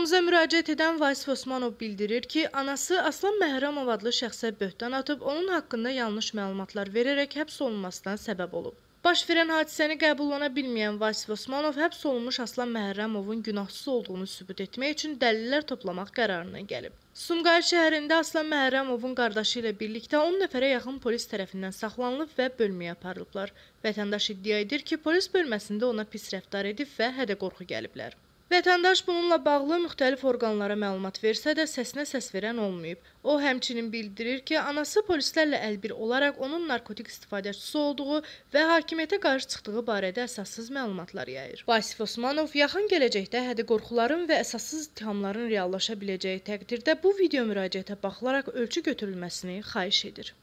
Kanalımıza müraciət edən Vasif Osmanov bildirir ki, anası Aslan Məhrəmov adlı şəxsə böhtan atıb, onun haqqında yanlış məlumatlar verərək həbs olunmasına səbəb olub. Baş verən hadisəni qəbullana bilməyən Vasif Osmanov həbs olunmuş Aslan Məhrəmovun günahsız olduğunu sübut etmək üçün dəlillər toplamaq qərarına gəlib. Sumqayıt şəhərində Aslan Məhrəmovun qardaşı ilə birlikdə 10 nəfərə yaxın polis tərəfindən saxlanılıb və bölməyə aparılıblar. Vətəndaş iddia edir ki, polis bölməsində ona pis rəftar edib və hədə-qorxu gəliblər. Vətəndaş bununla bağlı müxtəlif orqanlara məlumat versə də səsinə səs verən olmayıb. O həmçinin bildirir ki, anası polislərlə əlbir olaraq onun narkotik istifadəçisi olduğu və hakimiyyətə qarşı çıxdığı barədə əsassız məlumatlar yayır. Vasif Osmanov yaxın gələcəkdə hədə qorxuların və əsassız ittihamların reallaşa biləcəyi təqdirdə bu video müraciətə baxılaraq ölçü götürülməsini xahiş edir.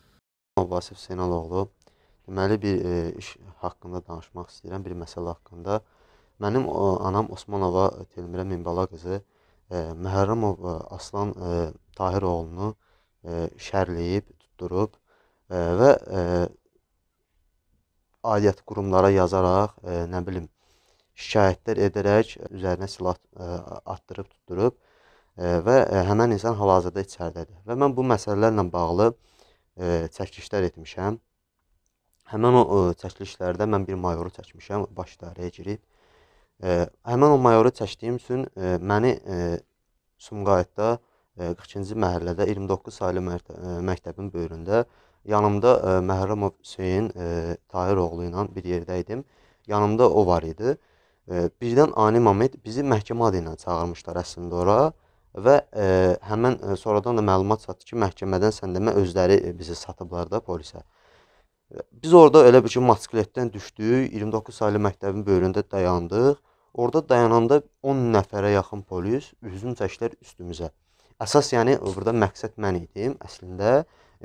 Vasif Senaloğlu, deməli bir e, iş haqqında danışmaq istəyirəm, bir məsələ haqqında. Mənim o, e, anam Osmanova e, Telmirə Minbala qızı e, Məhərrəmov Aslan Tahiroğlunu şərləyib, tutdurub və aidiyyət qurumlara yazaraq, nə bilim, şikayətlər edərək üzərinə silah atdırıb, tutdurub və həmən insan hal-hazırda içəridədir. Və mən bu məsələlərlə bağlı çəkilişlər etmişəm. Həmən o çəkilişlərdə mən bir mayoru çəkmişəm, baş idarəyə girib. Əman o mayoru çəkdiyim üçün məni Sumqayıtda 42-ci məhəllədə 29 saylı məktəbin böyründə yanımda Məhrəmov Hüseyn Tahir oğlu ilə bir yerdə idim. Yanımda o var idi. Birdən ani moment bizi məhkəmə adı ilə çağırmışlar əslində ora və ə, həmən sonradan da məlumat çatdı ki, məhkəmədən səndəmə özləri bizi satıblar da polisə. Biz orada elə bir ki, maskletdən düşdük, 29 saylı məktəbin böyründə dayandıq. Orada dayananda 10 nəfərə yaxın polis üzüm çəkdilər üstümüzə. Əsas yəni burada məqsəd mən idim əslində.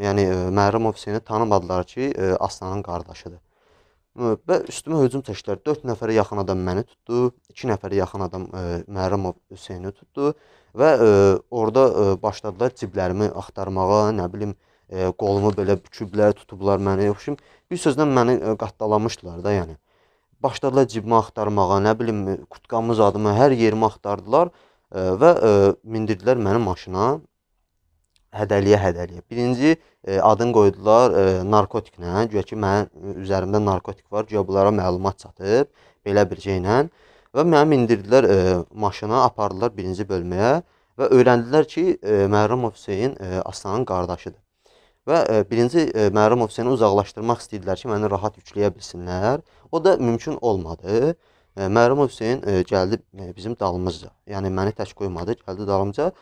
Yəni e, Məhrimov Hüseyni tanımadılar ki, e, Aslanın qardaşıdır. E, və üstümə hücum çəkdilər. 4 nəfərə yaxın adam məni tutdu, 2 nəfərə yaxın adam Məhrimov Hüseyni tutdu və ə, orada ə, başladılar ciblərimi axtarmağa, nə bilim, ə, e, qolumu belə büküblər, tutublar məni. Yoxşum, bir sözlə məni e, qatdalamışdılar da, yəni. Başladılar cibimi axtarmağa, nə bilim, kutkamı zadımı, hər yerimi axtardılar e, və e, mindirdilər məni maşına. Hədəliyə-hədəliyə. Birinci e, adını qoydular e, narkotiklə. Güya ki, mənim üzərimdə narkotik var. Güya bunlara məlumat çatıb belə bir şeylə və məni mindirdilər e, maşına, apardılar birinci bölməyə və öyrəndilər ki, e, Mərhum Hüseyn e, Aslanın qardaşıdır. Və e, birinci e, Mərumov səni uzaqlaşdırmaq istəyirdilər ki, məni rahat yükləyə bilsinlər. O da mümkün olmadı. E, Mərumov Hüseyn e, gəldi e, bizim dalımızca. Yəni məni tək qoymadı, gəldi dalımca.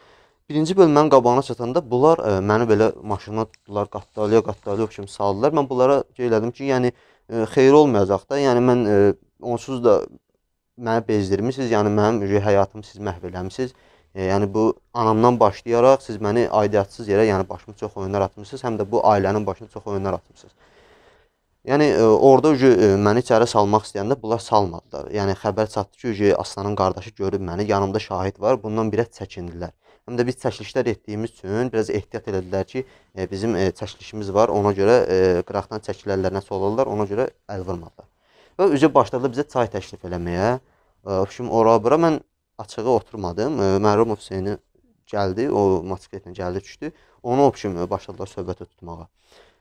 Birinci bölmənin qabağına çatanda bunlar e, məni belə maşına tutdular, qatdalıya qatdalıya kimi saldılar. Mən bunlara elədim ki, yəni e, xeyir olmayacaq da. Yəni mən e, onsuz da məni bezdirmisiniz, yəni mənim həyatımı siz məhv eləmisiniz. E, yəni bu anamdan başlayaraq siz məni aidiyyətsiz yerə, yəni başımı çox oyunlar atmısınız, həm də bu ailənin başına çox oyunlar atmısınız. Yəni e, orada ücü, e, məni içəri salmaq istəyəndə bunlar salmadılar. Yəni xəbər çatdı ki, ücü, Aslanın qardaşı görüb məni, yanımda şahid var. Bundan biraz çəkindilər. Həm də biz çəkilişlər etdiyimiz üçün biraz ehtiyat elədilər ki, e, bizim e, çəkilişimiz var. Ona görə e, qıraqdan çəkilərlər nəsə olarlar, ona görə əl vurmadılar. Və üzə başladı bizə çay təklif eləməyə. Öpüşüm e, ora bura mən açığa oturmadım. Mərhum Hüseyni gəldi, o motosikletlə gəldi düşdü. Onu opşum e, başladılar söhbətə tutmağa.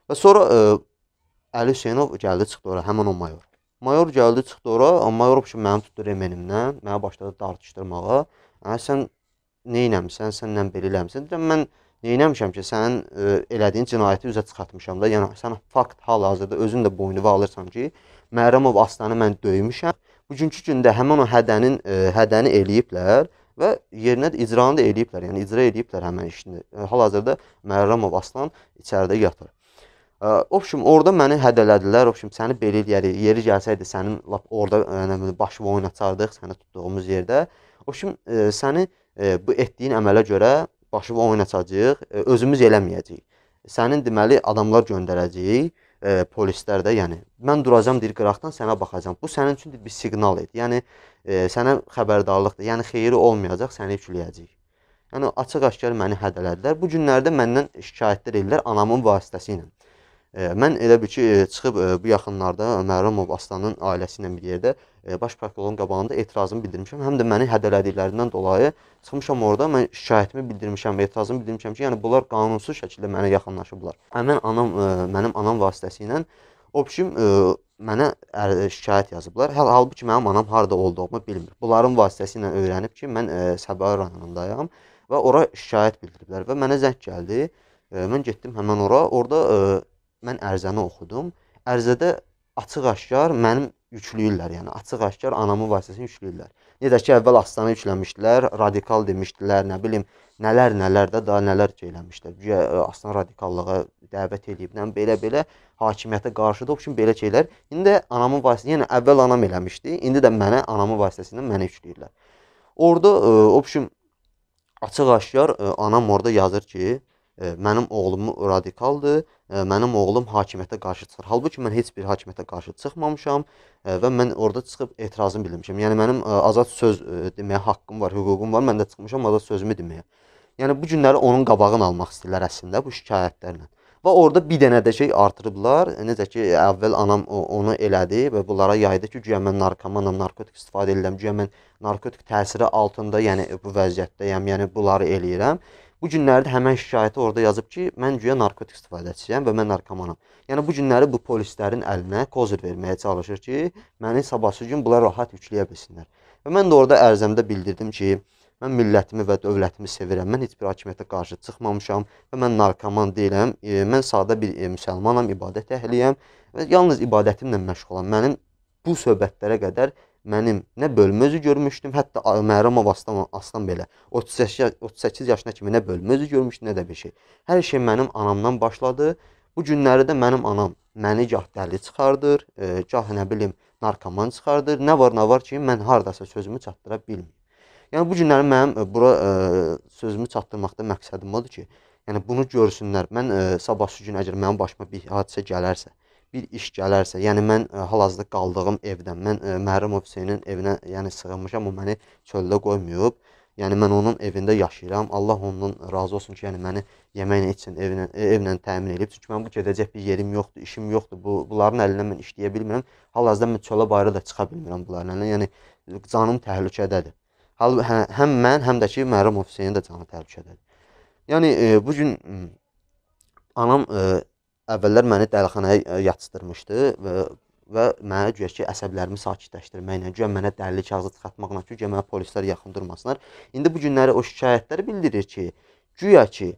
Və sonra ə, e, Əli Hüseynov gəldi çıxdı ora, həmin o mayor. Mayor gəldi çıxdı ora, mayor opşum məni tutdu remenimdən, məni başladı dartışdırmağa. Hə sən nə eləmisən, sən nə belə eləmisən? Deyirəm mən nə eləmişəm ki, sənin ə, e, elədiyin cinayəti üzə çıxartmışam da. Yəni sən fakt hal-hazırda özün də boynuna alırsan ki, Mərəmov Aslanı mən döymüşəm bugünkü gündə həmin o hədənin ə, e, hədəni eləyiblər və yerinə də icranı da eləyiblər. Yəni icra eləyiblər həmin işini. E, hal-hazırda Mərramov Aslan içəridə yatır. E, Obşum orada məni hədələdilər. Obşum səni belə eləyərik. Yeri gəlsəydi sənin lap orada önəmli başını oynatardıq səni tutduğumuz yerdə. Obşum səni bu etdiyin əmələ görə başını oynatacağıq. Özümüz eləməyəcəyik. Sənin deməli adamlar göndərəcəyik e, polislər də, yəni mən duracam deyir qıraqdan sənə baxacam. Bu sənin üçün bir siqnal idi. Yəni e, sənə xəbərdarlıqdır. Yəni xeyiri olmayacaq, səni yükləyəcək. Yəni açıq-aşkar məni hədələdilər. Bu günlərdə məndən şikayətlər edirlər anamın vasitəsi ilə. E, mən elə bir ki e, çıxıb e, bu yaxınlarda Mərumov Aslanın ailəsi ilə bir yerdə E, baş prokurorun qabağında etirazımı bildirmişəm. Həm də məni hədələdiklərindən dolayı çıxmışam orada, mən şikayətimi bildirmişəm, etirazımı bildirmişəm ki, yəni bunlar qanunsuz şəkildə mənə yaxınlaşıblar. Həmin anam e, mənim anam vasitəsilə Obşim e, mənə şikayət yazıblar. Həl halbuki mənim anam harda olduğumu bilmir. Bunların vasitəsilə öyrənib ki, mən Səbah rayonundayam və ora şikayət bildiriblər və mənə zəng gəldi. Mən getdim həmin ora. Orda mən ərizəni oxudum. Ərizədə açıq-aşkar mənim yükləyirlər, yəni açıq-aşkar anamın vasitəsilə yükləyirlər. Necə ki əvvəl Aslanı yükləmişdilər, radikal demişdilər, nə bilim, nələr-nələr də daha nələr eləmişdilər. Güya e, Aslan radikallığa dəvət eləyibdən belə-belə hakimiyyətə qarşı da üçün belə şeylər. İndi də anamın vasitəsilə, yəni əvvəl anam eləmişdi, indi də mənə anamın vasitəsilə mənə yükləyirlər. Orda e, o üçün açıq-aşkar e, anam orada yazır ki, mənim oğlum radikaldır, mənim oğlum hakimiyyətə qarşı çıxır. Halbuki mən heç bir hakimiyyətə qarşı çıxmamışam və mən orada çıxıb etirazımı bildirmişəm. Yəni mənim azad söz deməyə haqqım var, hüququm var. Mən də çıxmışam azad sözümü deməyə. Yəni bu günləri onun qabağını almaq istəyirlər əslində bu şikayətlərlə. Və orada bir dənə də şey artırıblar. Necə ki, əvvəl anam onu elədi və bunlara yaydı ki, güya mən narkomanam, narkotik istifadə edirəm, güya mən narkotik təsiri altında, yəni bu vəziyyətdəyəm, yəni bunları eləyirəm. Bu günləri də həmin şikayəti orada yazıb ki, mən güya narkotik istifadəçiyəm və mən narkomanam. Yəni bu günləri bu polislərin əlinə kozer verməyə çalışır ki, məni sabahsı gün bula rahat yükləyə bilsinlər. Və mən də orada ərzəmdə bildirdim ki, Mən millətimi və dövlətimi sevirəm. Mən heç bir hakimiyyətə qarşı çıxmamışam və mən narkoman deyiləm. E, mən sadə bir e, müsəlmanam, ibadət əhliyəm və yalnız ibadətimlə məşğulam. Mənim bu söhbətlərə qədər mənim nə bölmə özü görmüşdüm, hətta Mərəmov Aslan, Aslan belə 38, 38 yaşına kimi nə bölmə özü görmüşdüm, nə də bir şey. Hər şey mənim anamdan başladı. Bu günləri də mənim anam məni gah dəli çıxardır, e, gah nə bilim narkoman çıxardır. Nə var, nə var ki, mən hardasa sözümü çatdıra bilmirəm. Yəni bu günləri mənim e, bura e, sözümü çatdırmaqda məqsədim odur ki, yəni bunu görsünlər. Mən e, sabahsı gün əgər mənim başıma bir hadisə gələrsə, bir iş gələrsə, yəni mən e, hal-hazırda qaldığım evdən, mən e, Məhrimov Hüseynin evinə, yəni sığınmışam, o məni çöldə qoymayıb. Yəni mən onun evində yaşayıram. Allah ondan razı olsun ki, yəni məni yeməklə içsin evinə, e, evlə təmin edib. Çünki mən bu gedəcək bir yerim yoxdur, işim yoxdur. Bu bunların əlindən mən işləyə bilmirəm. Hal-hazırda mən çölə bayıra da çıxa bilmirəm bunlarla. Yəni canım təhlükədədir. Hal hə, həm mən, həm də ki Məhrum Hüseynin də canı təhlükədədir. Yəni e, bu gün anam e, əvvəllər məni dəlixanaya e, yatıstırmışdı və və mənə güya ki əsəblərimi sakitləşdirməklə, güya mənə dəlil kağızı çıxartmaqla ki, güya mənə polislər yaxın durmasınlar. İndi bu günləri o şikayətləri bildirir ki, güya ki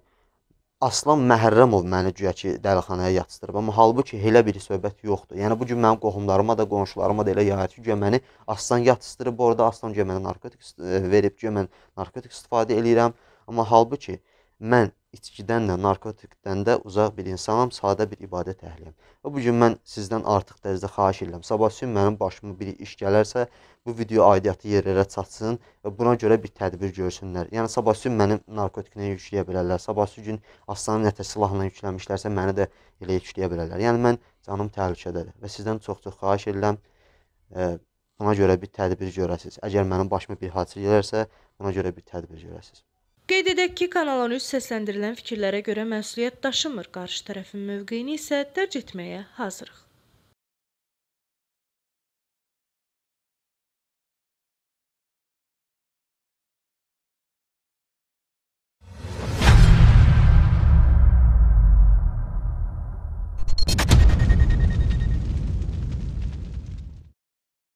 Aslan Məhərrəmov məni güya ki dəlixanaya yatıstırıb, amma halbuki elə bir söhbət yoxdur. Yəni bu gün mənim qohumlarıma da, qonşularıma da elə yayılır ki, güya məni Aslan yatıstırıb, orada Aslan güya mənə narkotik e, verib, güya mən narkotik istifadə eləyirəm, amma halbuki ki mən içkidən də, narkotikdən də uzaq bir insanam, sadə bir ibadət əhliyəm. Və bu gün mən sizdən artıq dərəcədə xahiş edirəm. Sabah gün mənim başıma bir iş gələrsə, bu video aidiyyatı yerlərə çatsın və buna görə bir tədbir görsünlər. Yəni sabah gün mənim narkotikinə yükləyə bilərlər. Sabah gün aslanın nətə silahla yükləmişlərsə, məni də elə yükləyə bilərlər. Yəni mən canım təhlükədədir və sizdən çox-çox xahiş edirəm. E, buna görə bir tədbir görəsiniz. Əgər mənim başıma bir hadisə gələrsə, buna görə bir tədbir görəsiniz. Qeyd edək ki, Kanal 13 səsləndirilən fikirlərə görə məsuliyyət daşımır, qarşı tərəfin mövqeyini isə dərc etməyə hazırıq.